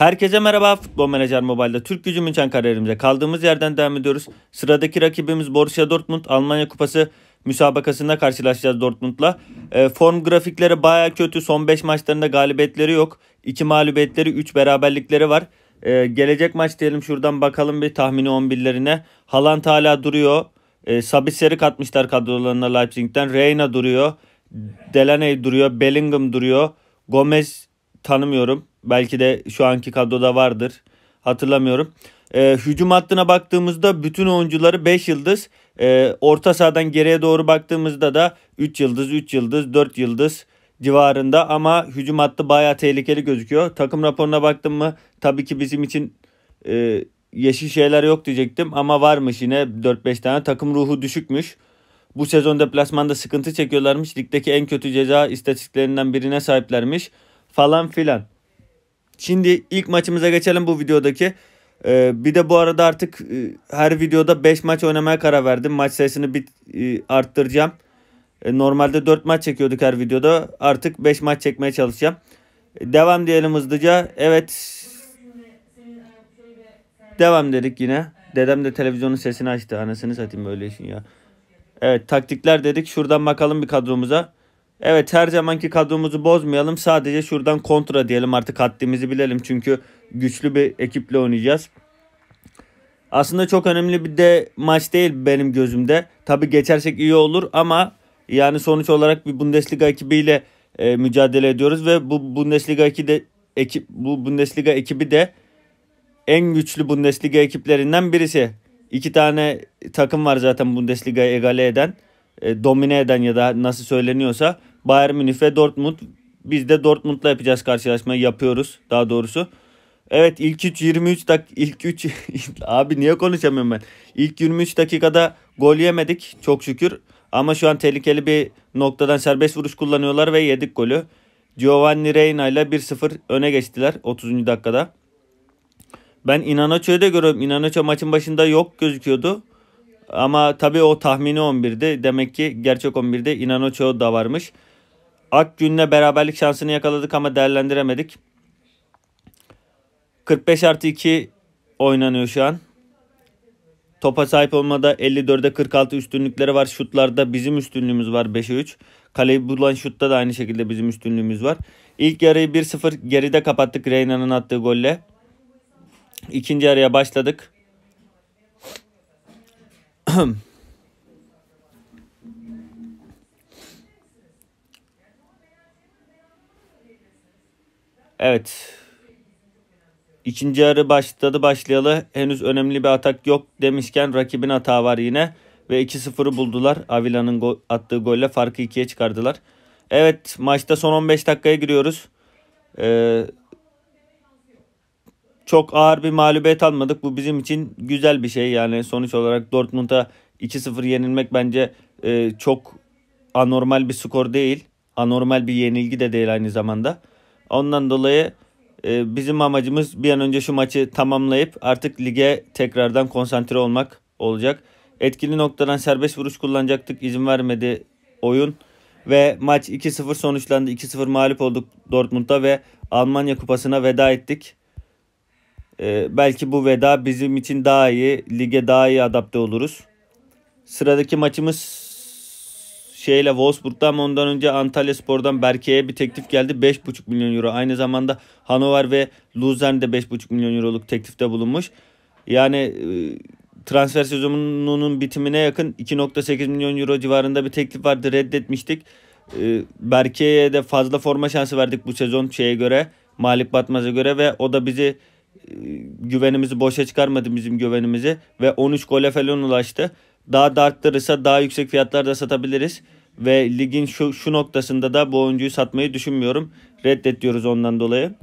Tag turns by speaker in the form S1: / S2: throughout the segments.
S1: Herkese merhaba Futbol Menajer Mobile'da Türk Gücü München kariyerimize kaldığımız yerden devam ediyoruz. Sıradaki rakibimiz Borussia Dortmund Almanya Kupası müsabakasında karşılaşacağız Dortmund'la. E, form grafikleri baya kötü. Son 5 maçlarında galibiyetleri yok. 2 mağlubiyetleri 3 beraberlikleri var. E, gelecek maç diyelim şuradan bakalım bir tahmini 11'lerine. Haaland hala duruyor. E, Sabitser'i katmışlar kadrolarına Leipzig'ten. Reina duruyor. Delaney duruyor. Bellingham duruyor. Gomez tanımıyorum. Belki de şu anki kadroda vardır. Hatırlamıyorum. E, hücum hattına baktığımızda bütün oyuncuları 5 yıldız. E, orta sahadan geriye doğru baktığımızda da 3 yıldız, 3 yıldız, 4 yıldız civarında. Ama hücum hattı bayağı tehlikeli gözüküyor. Takım raporuna baktım mı tabii ki bizim için e, yeşil şeyler yok diyecektim. Ama varmış yine 4-5 tane. Takım ruhu düşükmüş. Bu sezon deplasmanda sıkıntı çekiyorlarmış. Ligdeki en kötü ceza istatistiklerinden birine sahiplermiş falan filan. Şimdi ilk maçımıza geçelim bu videodaki. Ee, bir de bu arada artık e, her videoda 5 maç oynamaya karar verdim. Maç sayısını bir e, arttıracağım. E, normalde 4 maç çekiyorduk her videoda. Artık 5 maç çekmeye çalışacağım. E, devam diyelim hızlıca. Evet. Devam dedik yine. Dedem de televizyonun sesini açtı. Anasını satayım böyle işin ya. Evet taktikler dedik. Şuradan bakalım bir kadromuza. Evet her zamanki kadromuzu bozmayalım. Sadece şuradan kontra diyelim artık haddimizi bilelim. Çünkü güçlü bir ekiple oynayacağız. Aslında çok önemli bir de maç değil benim gözümde. Tabi geçersek iyi olur ama yani sonuç olarak bir Bundesliga ekibiyle e, mücadele ediyoruz ve bu Bundesliga de ekip bu Bundesliga ekibi de en güçlü Bundesliga ekiplerinden birisi. İki tane takım var zaten Bundesliga'yı egale eden, e, domine eden ya da nasıl söyleniyorsa Bayern Münih ve Dortmund. Biz de Dortmund'la yapacağız karşılaşmayı yapıyoruz daha doğrusu. Evet ilk 3 23 dak ilk 3 abi niye konuşamıyorum ben? İlk 23 dakikada gol yemedik çok şükür. Ama şu an tehlikeli bir noktadan serbest vuruş kullanıyorlar ve yedik golü. Giovanni Reina ile 1-0 öne geçtiler 30. dakikada. Ben İnanoço'yu da görüyorum. İnanoço maçın başında yok gözüküyordu. Ama tabii o tahmini 11'di. Demek ki gerçek 11'de İnanoço da varmış. Akgün'le beraberlik şansını yakaladık ama değerlendiremedik. 45 artı 2 oynanıyor şu an. Topa sahip olmada 54'e 46 üstünlükleri var. Şutlarda bizim üstünlüğümüz var 5'e 3. Kaleyi bulan şutta da aynı şekilde bizim üstünlüğümüz var. İlk yarıyı 1-0 geride kapattık Reyna'nın attığı golle. İkinci yarıya başladık. Evet. İkinci yarı başladı başlayalı. Henüz önemli bir atak yok demişken rakibin hata var yine. Ve 2-0'ı buldular. Avila'nın go attığı golle farkı 2'ye çıkardılar. Evet maçta son 15 dakikaya giriyoruz. Ee, çok ağır bir mağlubiyet almadık. Bu bizim için güzel bir şey. Yani sonuç olarak Dortmund'a 2-0 yenilmek bence e, çok anormal bir skor değil. Anormal bir yenilgi de değil aynı zamanda. Ondan dolayı e, bizim amacımız bir an önce şu maçı tamamlayıp artık lige tekrardan konsantre olmak olacak. Etkili noktadan serbest vuruş kullanacaktık. izin vermedi oyun. Ve maç 2-0 sonuçlandı. 2-0 mağlup olduk Dortmund'da ve Almanya kupasına veda ettik. Ee, belki bu veda bizim için daha iyi. Lige daha iyi adapte oluruz. Sıradaki maçımız şeyle Wolfsburg'dan ondan önce Antalya Spor'dan Berke'ye bir teklif geldi. 5,5 milyon euro. Aynı zamanda Hanover ve Luzern'de 5,5 milyon euroluk teklifte bulunmuş. Yani e, transfer sezonunun bitimine yakın 2.8 milyon euro civarında bir teklif vardı. Reddetmiştik. E, Berke'ye de fazla forma şansı verdik bu sezon şeye göre. Malik Batmaz'a göre ve o da bizi e, güvenimizi boşa çıkarmadı bizim güvenimizi ve 13 gole falan ulaştı daha da arttırırsa daha yüksek fiyatlarda satabiliriz. Ve ligin şu, şu noktasında da bu oyuncuyu satmayı düşünmüyorum. Reddet ondan dolayı.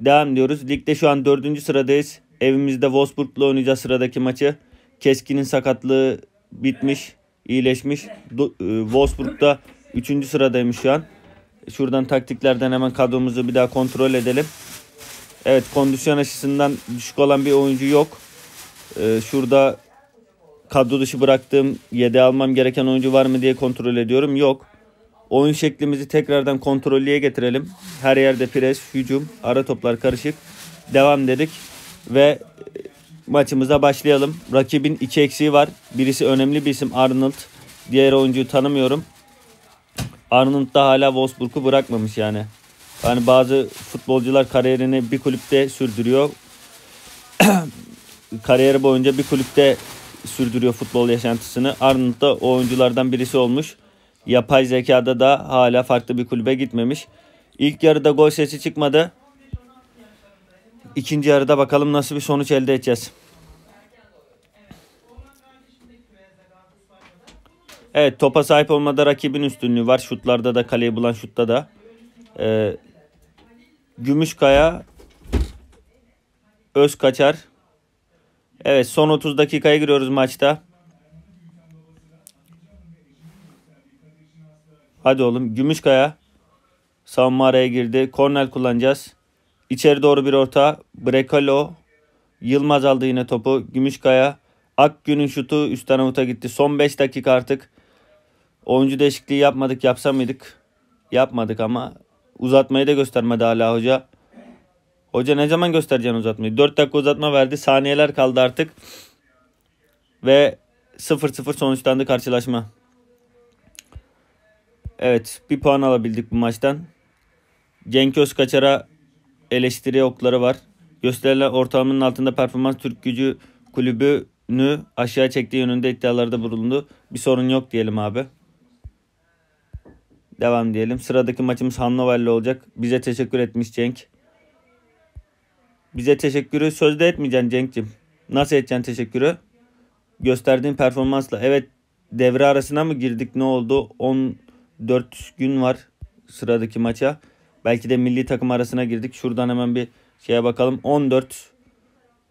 S1: Devam diyoruz. Ligde şu an dördüncü sıradayız. Evimizde Wolfsburg'la oynayacağız sıradaki maçı. Keskin'in sakatlığı bitmiş, iyileşmiş. Do, e, Wolfsburg'da 3. sıradaymış şu an. Şuradan taktiklerden hemen kadromuzu bir daha kontrol edelim. Evet kondisyon açısından düşük olan bir oyuncu yok. Ee, şurada kadro dışı bıraktığım, yede almam gereken oyuncu var mı diye kontrol ediyorum. Yok. Oyun şeklimizi tekrardan kontrollüye getirelim. Her yerde pres, hücum, ara toplar karışık. Devam dedik ve e, maçımıza başlayalım. Rakibin iki eksiği var. Birisi önemli bir isim Arnold. Diğer oyuncuyu tanımıyorum. Arnold da hala Wolfsburg'u bırakmamış yani. Hani bazı futbolcular kariyerini bir kulüpte sürdürüyor. Kariyeri boyunca bir kulüpte sürdürüyor futbol yaşantısını. Arnold da o oyunculardan birisi olmuş. Yapay zekada da hala farklı bir kulübe gitmemiş. İlk yarıda gol sesi çıkmadı. İkinci yarıda bakalım nasıl bir sonuç elde edeceğiz. Evet topa sahip olmada rakibin üstünlüğü var. Şutlarda da kaleyi bulan şutta da. Ee, Gümüşkaya Öz kaçar. Evet son 30 dakikaya giriyoruz maçta. Hadi oğlum Gümüşkaya savunma araya girdi. Kornel kullanacağız. İçeri doğru bir orta. Brekalo. Yılmaz aldı yine topu. Gümüşkaya. Akgün'ün şutu üstten avuta gitti. Son 5 dakika artık. Oyuncu değişikliği yapmadık. Yapsa mıydık? Yapmadık ama uzatmayı da göstermedi hala hoca. Hoca ne zaman göstereceksin uzatmayı? 4 dakika uzatma verdi. Saniyeler kaldı artık. Ve 0-0 sonuçlandı karşılaşma. Evet bir puan alabildik bu maçtan. Cenk Özkaçar'a eleştiri okları var. Gösterilen ortalamanın altında performans Türk gücü kulübünü aşağı çektiği yönünde iddialarda bulundu. Bir sorun yok diyelim abi. Devam diyelim. Sıradaki maçımız Hannover'le olacak. Bize teşekkür etmiş Cenk. Bize teşekkürü sözde etmeyeceksin Cenk'cim. Nasıl edeceksin teşekkürü? Gösterdiğin performansla. Evet devre arasına mı girdik ne oldu? 14 gün var sıradaki maça. Belki de milli takım arasına girdik. Şuradan hemen bir şeye bakalım. 14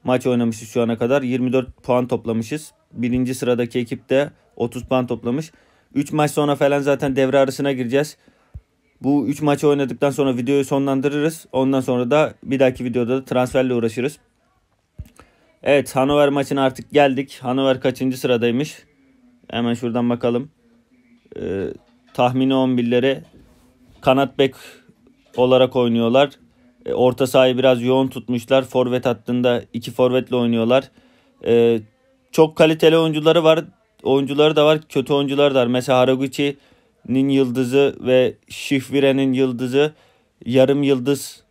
S1: maç oynamışız şu ana kadar. 24 puan toplamışız. Birinci sıradaki ekip de 30 puan toplamış. 3 maç sonra falan zaten devre arasına gireceğiz. Bu 3 maçı oynadıktan sonra videoyu sonlandırırız. Ondan sonra da bir dahaki videoda da transferle uğraşırız. Evet Hanover maçına artık geldik. Hanover kaçıncı sıradaymış? Hemen şuradan bakalım. Ee, tahmini 11'leri kanat bek olarak oynuyorlar. Ee, orta sahayı biraz yoğun tutmuşlar. Forvet hattında iki forvetle oynuyorlar. Ee, çok kaliteli oyuncuları var. Oyuncuları da var. Kötü oyuncular da var. Mesela Haraguchi Nin yıldızı ve Şifvire'nin yıldızı yarım yıldız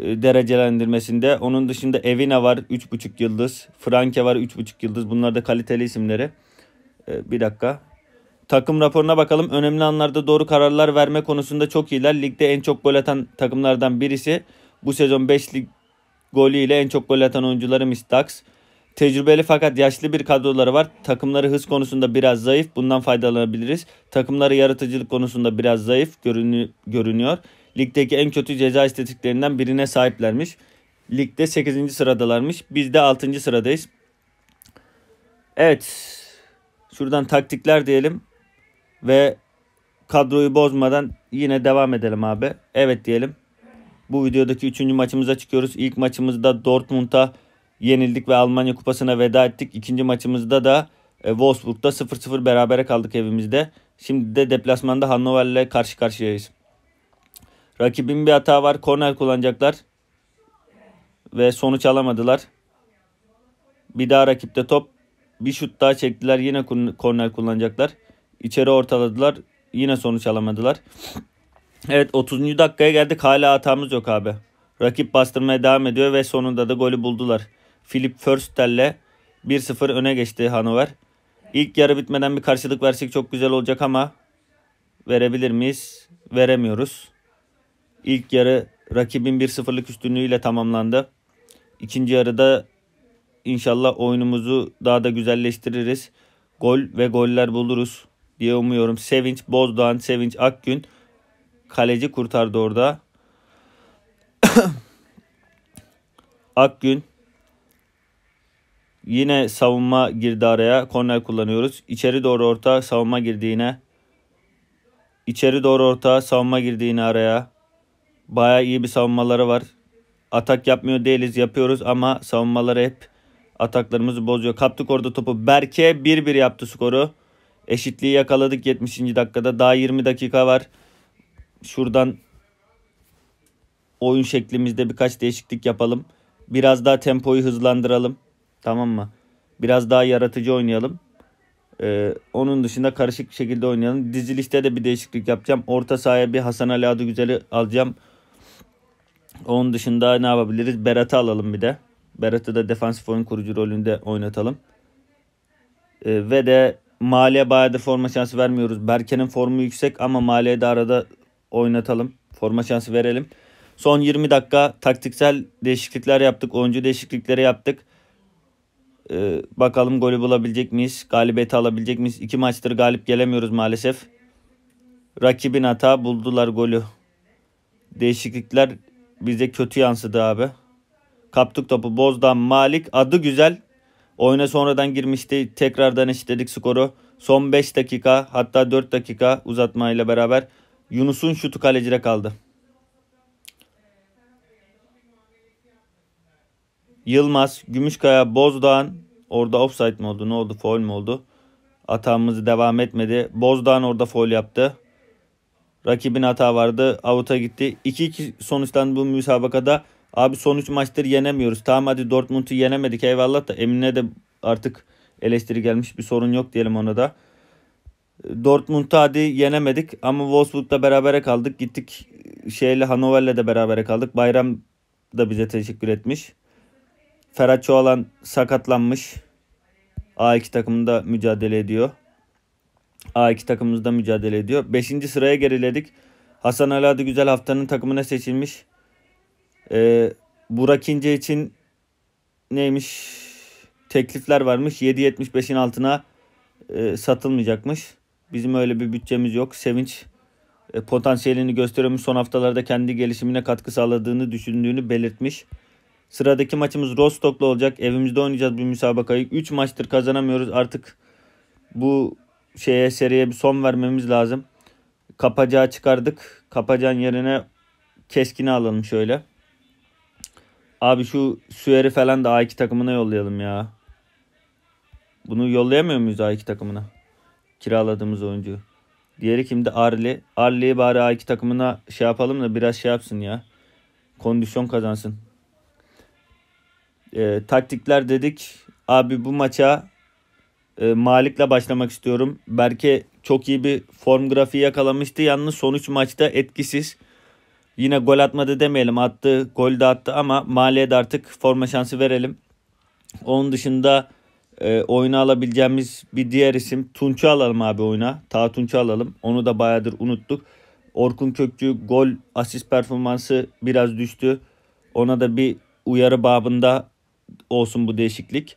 S1: e, derecelendirmesinde. Onun dışında Evina var 3,5 yıldız. Franke var 3,5 yıldız. Bunlar da kaliteli isimleri. E, bir dakika. Takım raporuna bakalım. Önemli anlarda doğru kararlar verme konusunda çok iyiler. Ligde en çok gol atan takımlardan birisi. Bu sezon 5 lig golüyle en çok gol atan oyuncuları Mistax. Tecrübeli fakat yaşlı bir kadroları var. Takımları hız konusunda biraz zayıf. Bundan faydalanabiliriz. Takımları yaratıcılık konusunda biraz zayıf görünü görünüyor. Ligdeki en kötü ceza istatistiklerinden birine sahiplermiş. Ligde 8. sıradalarmış. Biz de 6. sıradayız. Evet. Şuradan taktikler diyelim. Ve kadroyu bozmadan yine devam edelim abi. Evet diyelim. Bu videodaki 3. maçımıza çıkıyoruz. İlk maçımızda Dortmund'a yenildik ve Almanya Kupası'na veda ettik. İkinci maçımızda da e, Wolfsburg'da 0-0 berabere kaldık evimizde. Şimdi de deplasmanda Hannover'le karşı karşıyayız. Rakibin bir hata var. Korner kullanacaklar. Ve sonuç alamadılar. Bir daha rakipte top. Bir şut daha çektiler. Yine korner kullanacaklar. İçeri ortaladılar. Yine sonuç alamadılar. Evet 30. dakikaya geldik. Hala hatamız yok abi. Rakip bastırmaya devam ediyor ve sonunda da golü buldular. Philip Förster'le 1-0 öne geçti Hannover. İlk yarı bitmeden bir karşılık versek çok güzel olacak ama verebilir miyiz? Veremiyoruz. İlk yarı rakibin 1-0'lık üstünlüğüyle tamamlandı. İkinci yarıda inşallah oyunumuzu daha da güzelleştiririz. Gol ve goller buluruz diye umuyorum. Sevinç Bozdoğan, Sevinç Akgün kaleci kurtardı orada. Akgün Yine savunma girdi araya. Korner kullanıyoruz. İçeri doğru orta savunma girdiğine, yine. İçeri doğru orta savunma girdiğine araya. Baya iyi bir savunmaları var. Atak yapmıyor değiliz yapıyoruz ama savunmaları hep ataklarımızı bozuyor. Kaptık orada topu. Berke 1-1 yaptı skoru. Eşitliği yakaladık 70. dakikada. Daha 20 dakika var. Şuradan oyun şeklimizde birkaç değişiklik yapalım. Biraz daha tempoyu hızlandıralım. Tamam mı? Biraz daha yaratıcı oynayalım. Ee, onun dışında karışık şekilde oynayalım. Dizilişte de bir değişiklik yapacağım. Orta sahaya bir Hasan Ali adı güzeli alacağım. Onun dışında ne yapabiliriz? Berat'ı alalım bir de. Berat'ı da defansif oyun kurucu rolünde oynatalım. Ee, ve de Mali'ye bayağı forma şansı vermiyoruz. Berke'nin formu yüksek ama Mali'ye de arada oynatalım. Forma şansı verelim. Son 20 dakika taktiksel değişiklikler yaptık. Oyuncu değişiklikleri yaptık. Ee, bakalım golü bulabilecek miyiz? Galibiyeti alabilecek miyiz? İki maçtır galip gelemiyoruz maalesef. Rakibin hata buldular golü. Değişiklikler bize kötü yansıdı abi. Kaptık topu Bozdan Malik adı güzel. Oyuna sonradan girmişti. Tekrardan eşitledik skoru. Son 5 dakika hatta 4 dakika uzatmayla beraber Yunus'un şutu kalecide kaldı. Yılmaz, Gümüşkaya, Bozdağ'ın orada offside mi oldu ne oldu foul mu oldu? Atağımız devam etmedi. Bozdağ'ın orada foul yaptı. Rakibin hata vardı. Avuta gitti. 2-2 sonuçtan bu müsabakada. Abi son 3 maçtır yenemiyoruz. Tamam hadi Dortmund'u yenemedik eyvallah da Emine de artık eleştiri gelmiş bir sorun yok diyelim ona da. Dortmund'u hadi yenemedik ama Wolfsburg'la berabere kaldık. Gittik şeyle Hanoverle de berabere kaldık. Bayram da bize teşekkür etmiş. Ferhat Çoğalan sakatlanmış. A2 takımında mücadele ediyor. A2 takımımızda mücadele ediyor. 5. sıraya geriledik. Hasan Aladı Güzel haftanın takımına seçilmiş. Ee, Burak İnce için neymiş? Teklifler varmış. 7.75'in altına e, satılmayacakmış. Bizim öyle bir bütçemiz yok. Sevinç e, potansiyelini gösteriyormuş. Son haftalarda kendi gelişimine katkı sağladığını düşündüğünü belirtmiş. Sıradaki maçımız Rostock'la olacak. Evimizde oynayacağız bir müsabakayı. 3 maçtır kazanamıyoruz. Artık bu şeye seriye bir son vermemiz lazım. Kapacağı çıkardık. Kapacağın yerine keskini alalım şöyle. Abi şu Süer'i falan da A2 takımına yollayalım ya. Bunu yollayamıyor muyuz A2 takımına? Kiraladığımız oyuncu. Diğeri kimdi? Arli. Arli'yi bari A2 takımına şey yapalım da biraz şey yapsın ya. Kondisyon kazansın e, taktikler dedik. Abi bu maça e, Malik'le başlamak istiyorum. Berke çok iyi bir form grafiği yakalamıştı. Yalnız sonuç maçta etkisiz. Yine gol atmadı demeyelim. Attı, gol de attı ama Mali'ye de artık forma şansı verelim. Onun dışında e, oyuna alabileceğimiz bir diğer isim Tunç'u alalım abi oyuna. Ta Tunç'u alalım. Onu da bayağıdır unuttuk. Orkun Kökçü gol asist performansı biraz düştü. Ona da bir uyarı babında olsun bu değişiklik.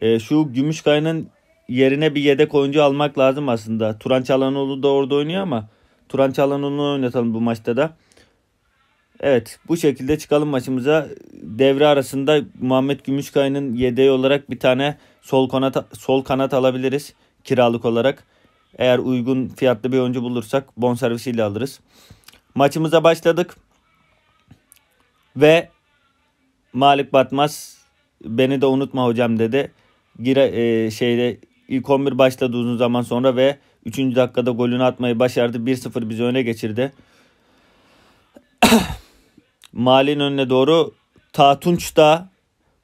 S1: E, şu Gümüşkaya'nın yerine bir yedek oyuncu almak lazım aslında. Turan Çalanoğlu da orada oynuyor ama Turan Çalanoğlu'nu oynatalım bu maçta da. Evet bu şekilde çıkalım maçımıza. Devre arasında Muhammed Gümüşkaya'nın yedeği olarak bir tane sol kanat, sol kanat alabiliriz kiralık olarak. Eğer uygun fiyatlı bir oyuncu bulursak bonservisiyle alırız. Maçımıza başladık. Ve Malik Batmaz beni de unutma hocam dedi. Gire, e, şeyde ilk 11 başladı uzun zaman sonra ve 3. dakikada golünü atmayı başardı. 1-0 bizi öne geçirdi. Mali'nin önüne doğru Tatunç da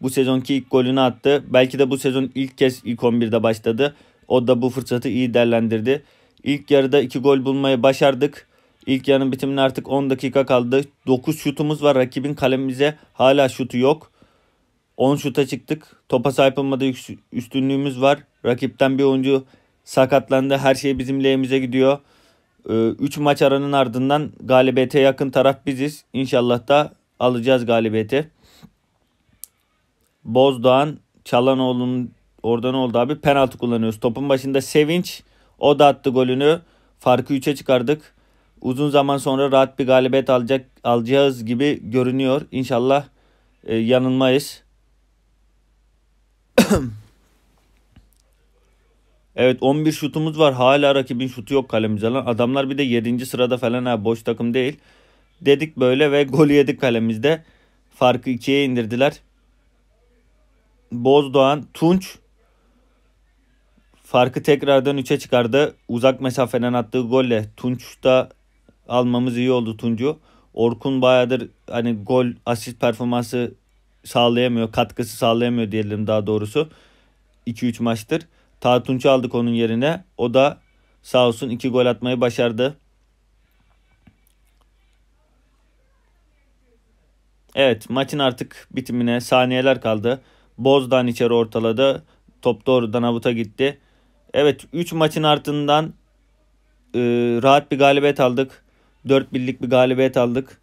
S1: bu sezonki ilk golünü attı. Belki de bu sezon ilk kez ilk 11'de başladı. O da bu fırsatı iyi değerlendirdi. İlk yarıda 2 gol bulmayı başardık. İlk yarının bitimine artık 10 dakika kaldı. 9 şutumuz var. Rakibin kalemimize hala şutu yok. 10 şuta çıktık. Topa sahip olmada üstünlüğümüz var. Rakipten bir oyuncu sakatlandı. Her şey bizim lehimize gidiyor. 3 ee, maç aranın ardından galibiyete yakın taraf biziz. İnşallah da alacağız galibiyeti. Bozdoğan Çalanoğlu'nun oradan oldu abi. Penaltı kullanıyoruz. Topun başında Sevinç. O da attı golünü. Farkı 3'e çıkardık. Uzun zaman sonra rahat bir galibiyet alacak alacağız gibi görünüyor. İnşallah e, yanılmayız. evet 11 şutumuz var. Hala rakibin şutu yok kalemize lan. Adamlar bir de 7. sırada falan ha boş takım değil. Dedik böyle ve gol yedik kalemizde. Farkı 2'ye indirdiler. Bozdoğan, Tunç farkı tekrardan 3'e çıkardı. Uzak mesafeden attığı golle Tunç'ta almamız iyi oldu Tunçu. Orkun bayağıdır hani gol asist performansı sağlayamıyor, katkısı sağlayamıyor diyelim daha doğrusu. 2-3 maçtır. Tatunç'u aldık onun yerine. O da sağ olsun 2 gol atmayı başardı. Evet maçın artık bitimine saniyeler kaldı. Bozdan içeri ortaladı. Top doğrudan avuta gitti. Evet 3 maçın ardından e, rahat bir galibiyet aldık. 4 birlik bir galibiyet aldık.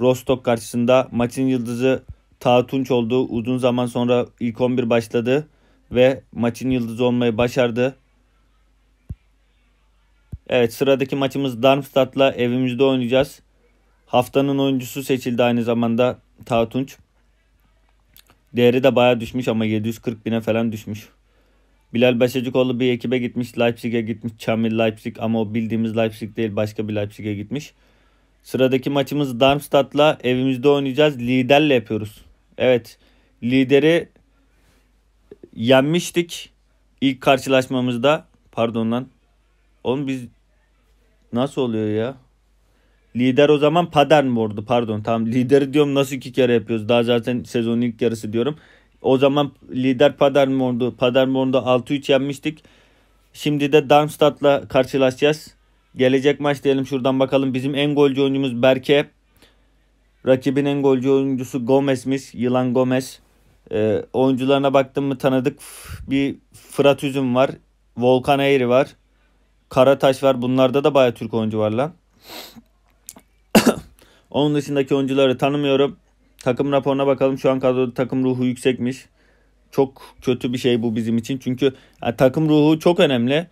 S1: Rostock karşısında maçın yıldızı Taha Tunç oldu. Uzun zaman sonra ilk 11 başladı ve maçın yıldızı olmayı başardı. Evet sıradaki maçımız Darmstadt'la evimizde oynayacağız. Haftanın oyuncusu seçildi aynı zamanda Taha Tunç. Değeri de baya düşmüş ama 740 bine falan düşmüş. Bilal Başacıkoğlu bir ekibe gitmiş. Leipzig'e gitmiş. Çamil Leipzig ama o bildiğimiz Leipzig değil. Başka bir Leipzig'e gitmiş. Sıradaki maçımız Darmstadt'la evimizde oynayacağız. Liderle yapıyoruz. Evet lideri yenmiştik ilk karşılaşmamızda. Pardon lan. Oğlum biz nasıl oluyor ya? Lider o zaman mi Paderborn'du pardon tamam lideri diyorum nasıl iki kere yapıyoruz daha zaten sezonun ilk yarısı diyorum. O zaman lider mi Paderborn'du. Paderborn'da 6-3 yenmiştik. Şimdi de Darmstadt'la karşılaşacağız. Gelecek maç diyelim şuradan bakalım. Bizim en golcü oyuncumuz Berke. Rakibinin golcü oyuncusu Gomez'miş. Yılan Gomez. E, oyuncularına baktım mı tanıdık bir Fırat Üzüm var. Volkan Eğri var. Karataş var. Bunlarda da bayağı Türk oyuncu var lan. Onun dışındaki oyuncuları tanımıyorum. Takım raporuna bakalım. Şu an kadroda takım ruhu yüksekmiş. Çok kötü bir şey bu bizim için. Çünkü yani takım ruhu çok önemli.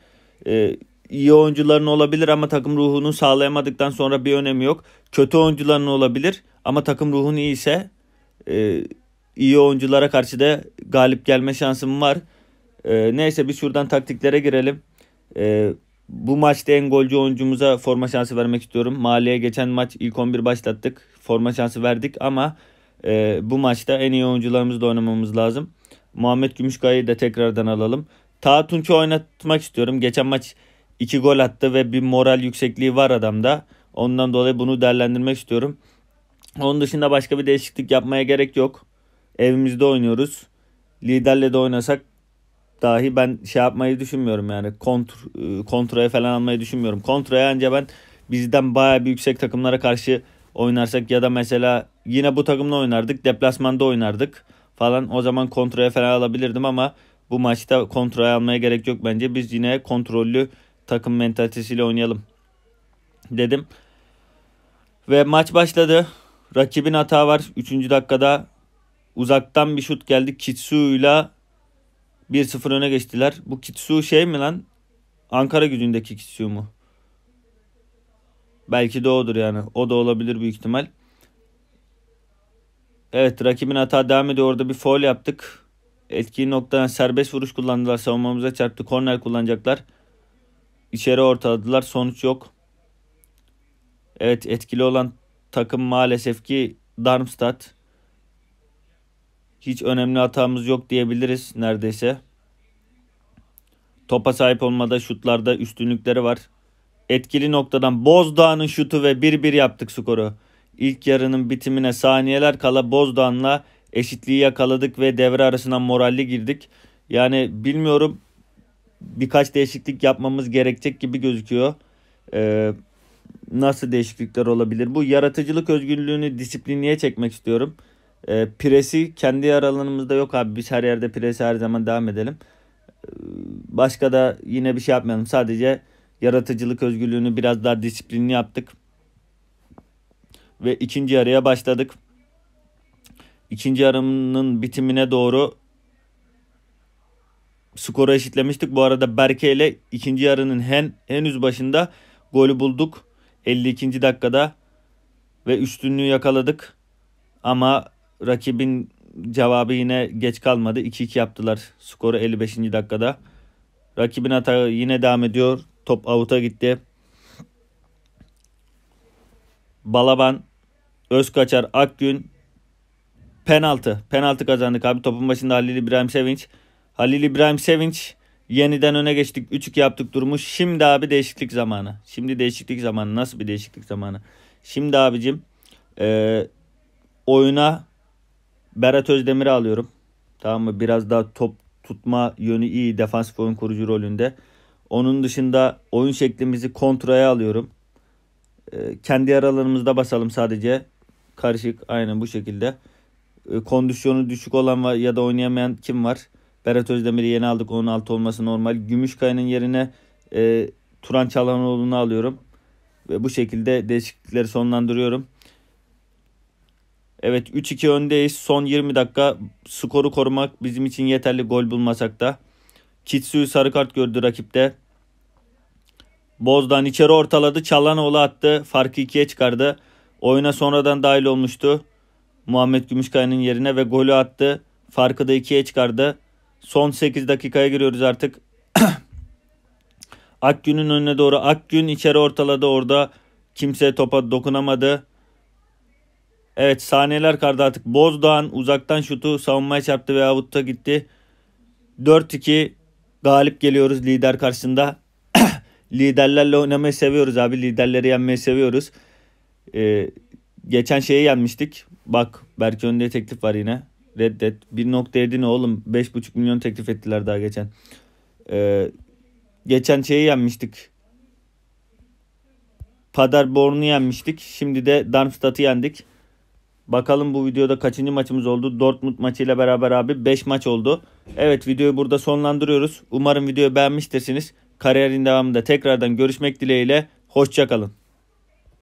S1: Ee, iyi oyuncuların olabilir ama takım ruhunu sağlayamadıktan sonra bir önemi yok. Kötü oyuncuların olabilir ama takım ruhun iyi e, iyi oyunculara karşı da galip gelme şansım var. E, neyse bir şuradan taktiklere girelim. E, bu maçta en golcü oyuncumuza forma şansı vermek istiyorum. Mali'ye geçen maç ilk 11 başlattık. Forma şansı verdik ama e, bu maçta en iyi oyuncularımızla oynamamız lazım. Muhammed Gümüşkaya'yı da tekrardan alalım. Ta Tunç'u oynatmak istiyorum. Geçen maç iki gol attı ve bir moral yüksekliği var adamda. Ondan dolayı bunu değerlendirmek istiyorum. Onun dışında başka bir değişiklik yapmaya gerek yok. Evimizde oynuyoruz. Liderle de oynasak dahi ben şey yapmayı düşünmüyorum yani kontr, e, kontraya falan almayı düşünmüyorum. Kontraya anca ben bizden bayağı bir yüksek takımlara karşı oynarsak ya da mesela yine bu takımla oynardık deplasmanda oynardık falan o zaman kontraya falan alabilirdim ama bu maçta kontraya almaya gerek yok bence. Biz yine kontrollü takım mentalitesiyle oynayalım dedim. Ve maç başladı. Rakibin hata var. üçüncü dakikada uzaktan bir şut geldi. Kitsu'yla 1-0 öne geçtiler. Bu Kitsu şey mi lan? Ankara gücündeki Kitsu mu? Belki de odur yani. O da olabilir büyük ihtimal. Evet rakibin hata devam ediyor. Orada bir foul yaptık. Etki noktadan serbest vuruş kullandılar. Savunmamıza çarptı. Korner kullanacaklar. İçeri ortaladılar. Sonuç yok. Evet etkili olan takım maalesef ki Darmstadt. Hiç önemli hatamız yok diyebiliriz neredeyse. Topa sahip olmada şutlarda üstünlükleri var. Etkili noktadan Bozdağ'ın şutu ve 1-1 yaptık skoru. İlk yarının bitimine saniyeler kala Bozdağ'la eşitliği yakaladık ve devre arasına moralli girdik. Yani bilmiyorum birkaç değişiklik yapmamız gerekecek gibi gözüküyor. Ee, nasıl değişiklikler olabilir? Bu yaratıcılık özgürlüğünü disiplinliğe çekmek istiyorum. Ee, presi kendi aralığımızda yok abi. Biz her yerde presi her zaman devam edelim. Ee, başka da yine bir şey yapmayalım. Sadece yaratıcılık özgürlüğünü biraz daha disiplinli yaptık. Ve ikinci araya başladık. İkinci yarının bitimine doğru skoru eşitlemiştik. Bu arada Berke ile ikinci yarının hen, henüz başında golü bulduk. 52. dakikada ve üstünlüğü yakaladık. Ama rakibin cevabı yine geç kalmadı. 2-2 yaptılar skoru 55. dakikada. Rakibin atağı yine devam ediyor. Top avuta gitti. Balaban, Özkaçar, Akgün penaltı. Penaltı kazandık abi. Topun başında Halil İbrahim Sevinç. Halil İbrahim Sevinç yeniden öne geçtik. 3-2 yaptık durumu. Şimdi abi değişiklik zamanı. Şimdi değişiklik zamanı. Nasıl bir değişiklik zamanı? Şimdi abicim e, oyuna Berat Özdemir'i alıyorum. Tamam mı? Biraz daha top tutma yönü iyi. Defansif oyun kurucu rolünde. Onun dışında oyun şeklimizi kontraya alıyorum. E, kendi aralarımızda basalım sadece. Karışık aynen bu şekilde. E, kondisyonu düşük olan var ya da oynayamayan kim var? Berat Özdemir'i yeni aldık. 16 olması normal. Gümüşkaya'nın yerine e, Turan Çalhanoğlu'nu alıyorum. Ve bu şekilde değişiklikleri sonlandırıyorum. Evet 3-2 öndeyiz. Son 20 dakika skoru korumak bizim için yeterli gol bulmasak da. Kitsu sarı kart gördü rakipte. Bozdan içeri ortaladı. Çalanoğlu attı. Farkı ikiye çıkardı. Oyuna sonradan dahil olmuştu. Muhammed Gümüşkaya'nın yerine ve golü attı. Farkı da ikiye çıkardı. Son 8 dakikaya giriyoruz artık. Akgün'ün önüne doğru Akgün içeri ortaladı orada. Kimse topa dokunamadı. Evet saniyeler kaldı artık. Bozdağ'ın uzaktan şutu savunmaya çarptı ve avutta gitti. 4-2 galip geliyoruz lider karşısında. Liderlerle oynamayı seviyoruz abi. Liderleri yenmeyi seviyoruz. Ee, geçen şeyi yenmiştik. Bak belki önde teklif var yine reddet. 1.7 ne oğlum? 5.5 milyon teklif ettiler daha geçen. Ee, geçen şeyi yenmiştik. Paderborn'u yenmiştik. Şimdi de Darmstadt'ı yendik. Bakalım bu videoda kaçıncı maçımız oldu? Dortmund maçıyla beraber abi 5 maç oldu. Evet videoyu burada sonlandırıyoruz. Umarım videoyu beğenmiştirsiniz. Kariyerin devamında tekrardan görüşmek dileğiyle. Hoşçakalın.